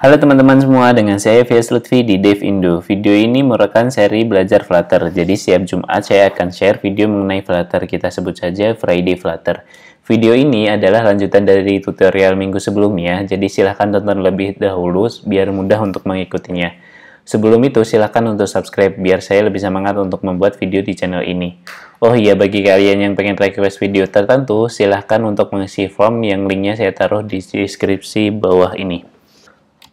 Halo teman-teman semua, dengan saya Vias Lutfi di Dev Indo. Video ini merupakan seri belajar Flutter. Jadi setiap Jumat saya akan share video mengenai Flutter. Kita sebut saja Friday Flutter. Video ini adalah lanjutan dari tutorial minggu sebelumnya, jadi silahkan tonton lebih dahulu biar mudah untuk mengikutinya. Sebelum itu, silahkan untuk subscribe biar saya lebih semangat untuk membuat video di channel ini. Oh iya, bagi kalian yang pengen request video tertentu, silahkan untuk mengisi form yang linknya saya taruh di deskripsi bawah ini.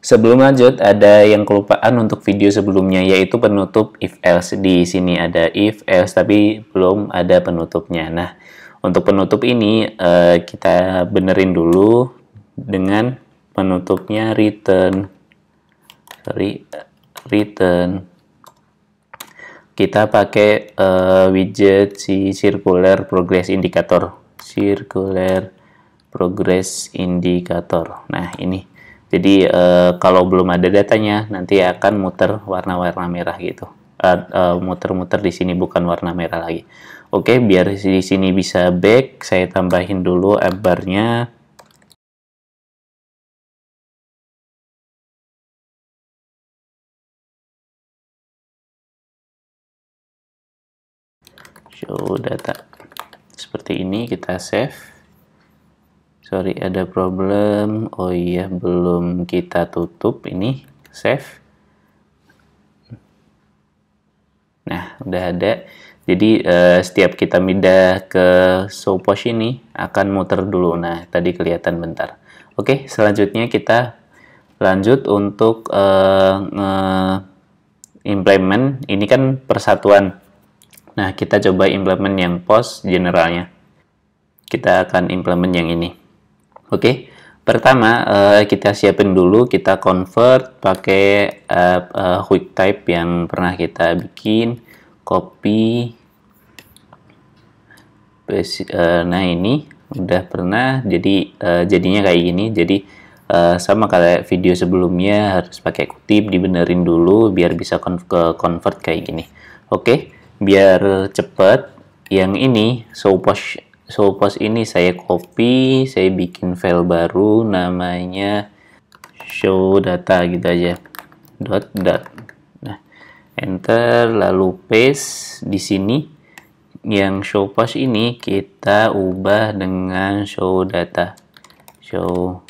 Sebelum lanjut, ada yang kelupaan untuk video sebelumnya, yaitu penutup if else. Di sini ada if else, tapi belum ada penutupnya. Nah, untuk penutup ini eh, kita benerin dulu dengan penutupnya return. Sorry, return. Kita pakai eh, widget si circular progress indicator. Circular progress indicator. Nah, ini jadi e, kalau belum ada datanya nanti akan muter warna-warna merah gitu. Eh, muter-muter di sini bukan warna merah lagi. Oke, biar di sini bisa back, saya tambahin dulu abarnya. Show data. Seperti ini kita save sorry ada problem oh iya belum kita tutup ini save nah udah ada jadi eh, setiap kita pindah ke show ini akan muter dulu nah tadi kelihatan bentar oke selanjutnya kita lanjut untuk eh, eh, implement ini kan persatuan Nah, kita coba implement yang post generalnya. Kita akan implement yang ini. Oke. Okay? Pertama, uh, kita siapin dulu, kita convert pakai uh, uh, quick type yang pernah kita bikin, copy. Eh, nah, ini udah pernah, jadi uh, jadinya kayak gini. Jadi, uh, sama kayak video sebelumnya, harus pakai kutip, dibenerin dulu biar bisa ke convert kayak gini. Oke, okay? biar cepet. Yang ini, so post show post ini saya copy, saya bikin file baru namanya show data gitu aja. dot dot. Nah, enter lalu paste di sini yang show post ini kita ubah dengan show data. Show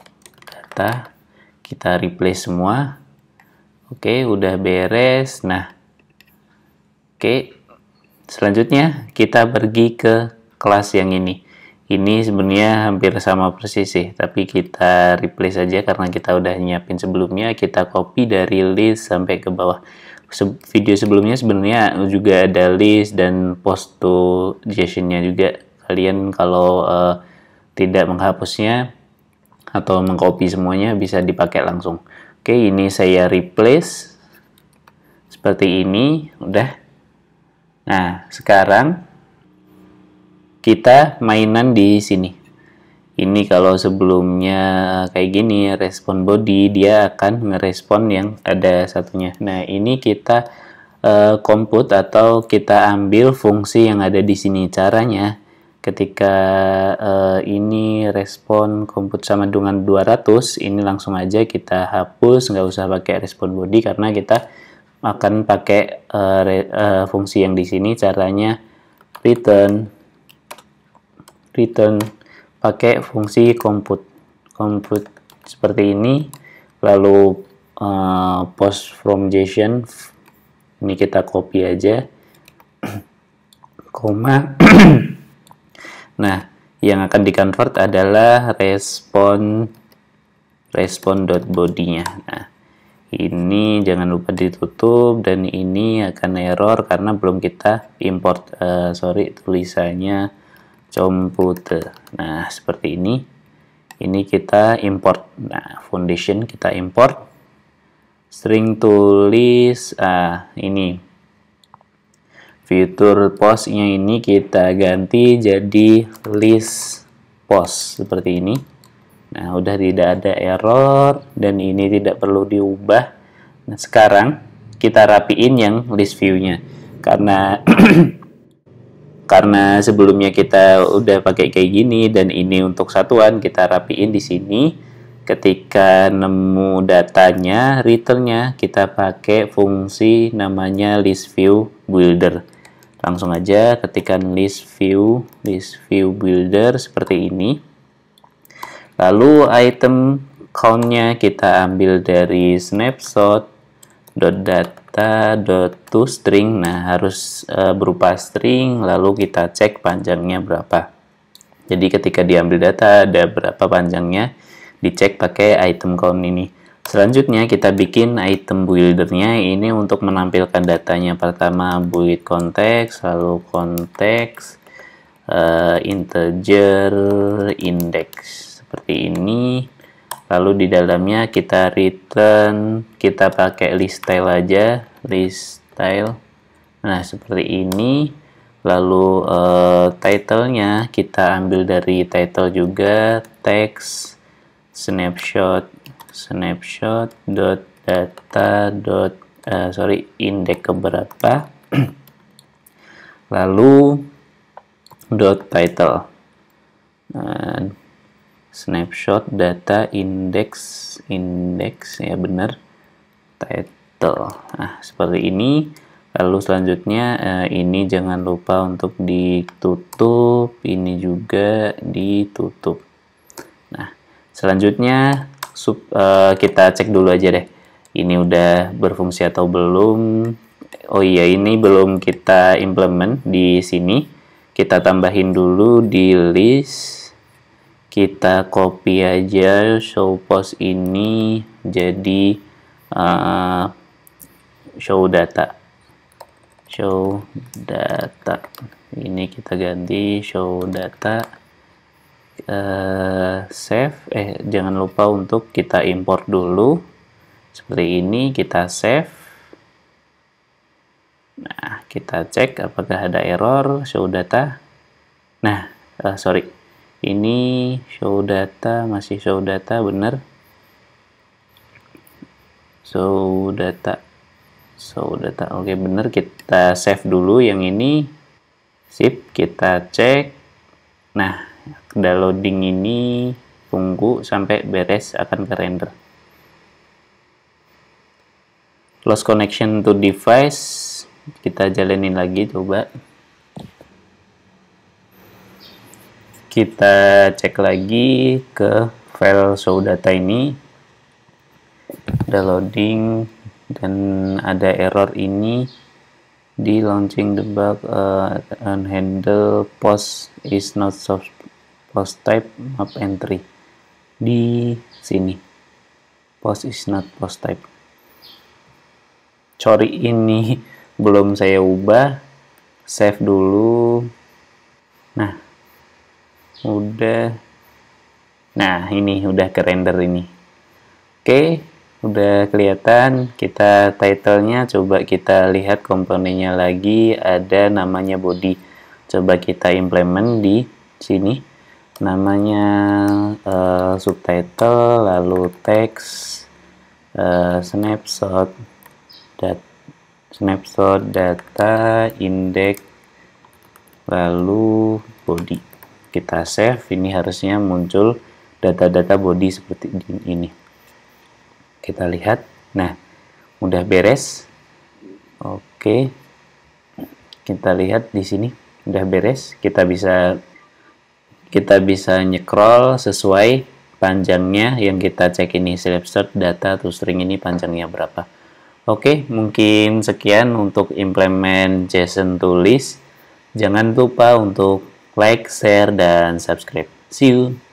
data kita replace semua. Oke, udah beres. Nah, oke. Selanjutnya kita pergi ke kelas yang ini. Ini sebenarnya hampir sama persis sih, tapi kita replace aja karena kita udah nyiapin sebelumnya, kita copy dari list sampai ke bawah. Se video sebelumnya sebenarnya juga ada list dan post to json nya juga. Kalian kalau uh, tidak menghapusnya atau mengcopy semuanya bisa dipakai langsung. Oke, ini saya replace seperti ini, udah. Nah, sekarang kita mainan di sini. Ini kalau sebelumnya kayak gini, respon body, dia akan merespon yang ada satunya. Nah, ini kita uh, atau kita ambil fungsi yang ada di sini. Caranya, ketika uh, ini respon komput sama dengan 200, ini langsung aja kita hapus, nggak usah pakai respon body karena kita akan pakai uh, re, uh, fungsi yang di sini. Caranya return return pakai fungsi compute compute seperti ini lalu uh, post from JSON ini kita copy aja koma nah yang akan di convert adalah respon dot bodinya nah ini jangan lupa ditutup dan ini akan error karena belum kita import uh, sorry tulisannya computer nah seperti ini ini kita import nah foundation kita import string tulis ah ini fitur postnya ini kita ganti jadi list post seperti ini nah udah tidak ada error dan ini tidak perlu diubah nah sekarang kita rapiin yang list view-nya karena karena sebelumnya kita udah pakai kayak gini dan ini untuk satuan kita rapiin di sini ketika nemu datanya returnnya kita pakai fungsi namanya list view builder langsung aja ketikan list view list view builder seperti ini lalu item countnya kita ambil dari snapshot dot data dot to string nah harus e, berupa string lalu kita cek panjangnya berapa jadi ketika diambil data ada berapa panjangnya dicek pakai item count ini selanjutnya kita bikin item buildernya ini untuk menampilkan datanya pertama build context lalu context e, integer index seperti ini lalu di dalamnya kita return kita pakai list style aja list style nah seperti ini lalu uh, titlenya kita ambil dari title juga text snapshot snapshot dot data dot uh, sorry indeks keberapa lalu dot title nah, snapshot data index index ya benar title nah seperti ini lalu selanjutnya eh, ini jangan lupa untuk ditutup ini juga ditutup nah selanjutnya sub, eh, kita cek dulu aja deh ini udah berfungsi atau belum oh iya ini belum kita implement di sini kita tambahin dulu di list kita copy aja show post ini jadi uh, show data show data ini kita ganti show data uh, save eh jangan lupa untuk kita import dulu seperti ini kita save nah kita cek apakah ada error show data nah uh, sorry ini show data masih show data bener show data show data oke okay, bener kita save dulu yang ini sip kita cek nah udah loading ini tunggu sampai beres akan ke render lost connection to device kita jalanin lagi coba kita cek lagi ke file show data ini ada loading dan ada error ini di launching debug uh, eh, and handle post is not soft post type map entry di sini post is not post type sorry ini belum saya ubah save dulu nah udah nah ini udah ke render ini oke udah kelihatan kita titlenya coba kita lihat komponennya lagi ada namanya body coba kita implement di sini namanya uh, subtitle lalu teks uh, snapshot dat snapshot data index lalu body kita save ini harusnya muncul data-data body seperti ini kita lihat nah udah beres oke kita lihat di sini udah beres kita bisa kita bisa nyekrol sesuai panjangnya yang kita cek ini snapshot data to string ini panjangnya berapa Oke, mungkin sekian untuk implement JSON tulis. Jangan lupa untuk like, share, dan subscribe. See you!